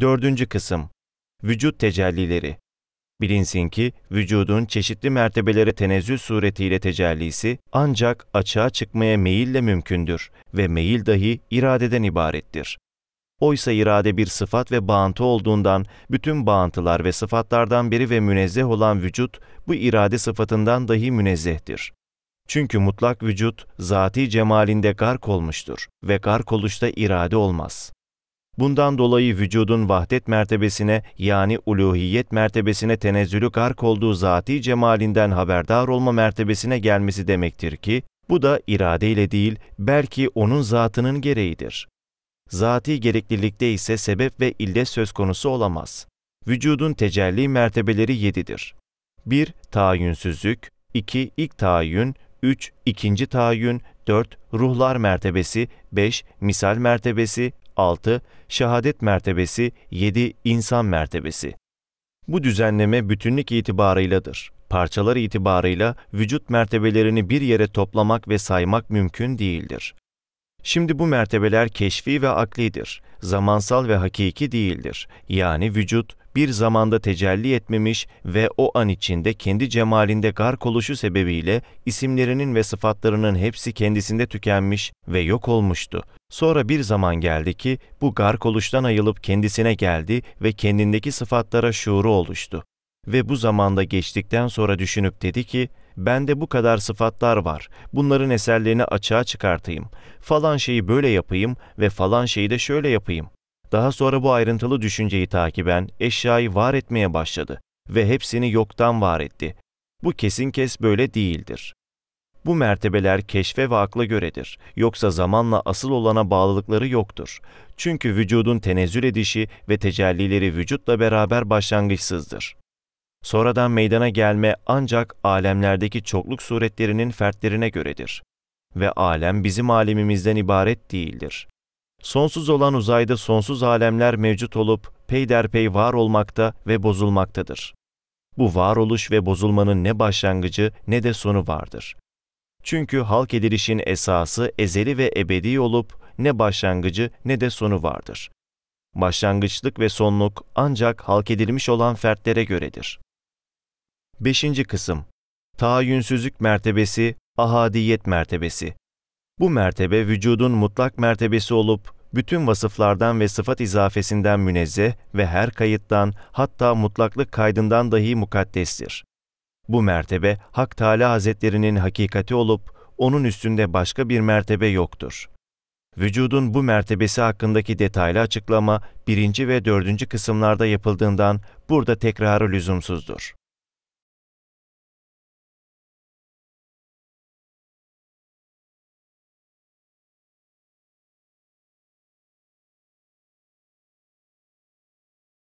Dördüncü kısım Vücut tecellileri Bilinsin ki vücudun çeşitli mertebelere tenezzül suretiyle tecellisi ancak açığa çıkmaya meyille mümkündür ve meyil dahi iradeden ibarettir. Oysa irade bir sıfat ve bağıntı olduğundan bütün bağıntılar ve sıfatlardan biri ve münezzeh olan vücut bu irade sıfatından dahi münezzehtir. Çünkü mutlak vücut zati cemalinde gark olmuştur ve gark oluşta irade olmaz. Bundan dolayı vücudun vahdet mertebesine yani uluhiyet mertebesine tenezzülü gark olduğu zati cemalinden haberdar olma mertebesine gelmesi demektir ki, bu da iradeyle değil, belki onun zatının gereğidir. Zati gereklilikte ise sebep ve ille söz konusu olamaz. Vücudun tecelli mertebeleri yedidir. 1. Taayyünsüzlük 2. ilk taayyün 3. ikinci taayyün 4. Ruhlar mertebesi 5. Misal mertebesi 6, şehadet mertebesi, 7, insan mertebesi. Bu düzenleme bütünlük itibarıyladır. Parçalar itibarıyla vücut mertebelerini bir yere toplamak ve saymak mümkün değildir. Şimdi bu mertebeler keşfi ve aklidir, zamansal ve hakiki değildir. Yani vücut, bir zamanda tecelli etmemiş ve o an içinde kendi cemalinde gark oluşu sebebiyle isimlerinin ve sıfatlarının hepsi kendisinde tükenmiş ve yok olmuştu. Sonra bir zaman geldi ki bu gark oluştan ayılıp kendisine geldi ve kendindeki sıfatlara şuuru oluştu. Ve bu zamanda geçtikten sonra düşünüp dedi ki, bende bu kadar sıfatlar var, bunların eserlerini açığa çıkartayım, falan şeyi böyle yapayım ve falan şeyi de şöyle yapayım. Daha sonra bu ayrıntılı düşünceyi takiben eşyayı var etmeye başladı ve hepsini yoktan var etti. Bu kesin kes böyle değildir. Bu mertebeler keşfe ve akla göredir. Yoksa zamanla asıl olana bağlılıkları yoktur. Çünkü vücudun tenezzül edişi ve tecellileri vücutla beraber başlangıçsızdır. Sonradan meydana gelme ancak alemlerdeki çokluk suretlerinin fertlerine göredir. Ve alem bizim alemimizden ibaret değildir. Sonsuz olan uzayda sonsuz alemler mevcut olup peyderpey var olmakta ve bozulmaktadır. Bu varoluş ve bozulmanın ne başlangıcı ne de sonu vardır. Çünkü halk edilişin esası ezeli ve ebedi olup ne başlangıcı ne de sonu vardır. Başlangıçlık ve sonluk ancak halk edilmiş olan fertlere göredir. 5. kısım Taayyünsüzlük mertebesi, ahadiyet mertebesi. Bu mertebe vücudun mutlak mertebesi olup bütün vasıflardan ve sıfat izafesinden münezzeh ve her kayıttan hatta mutlaklık kaydından dahi mukaddestir. Bu mertebe Hak Teala Hazretlerinin hakikati olup onun üstünde başka bir mertebe yoktur. Vücudun bu mertebesi hakkındaki detaylı açıklama birinci ve dördüncü kısımlarda yapıldığından burada tekrarı lüzumsuzdur.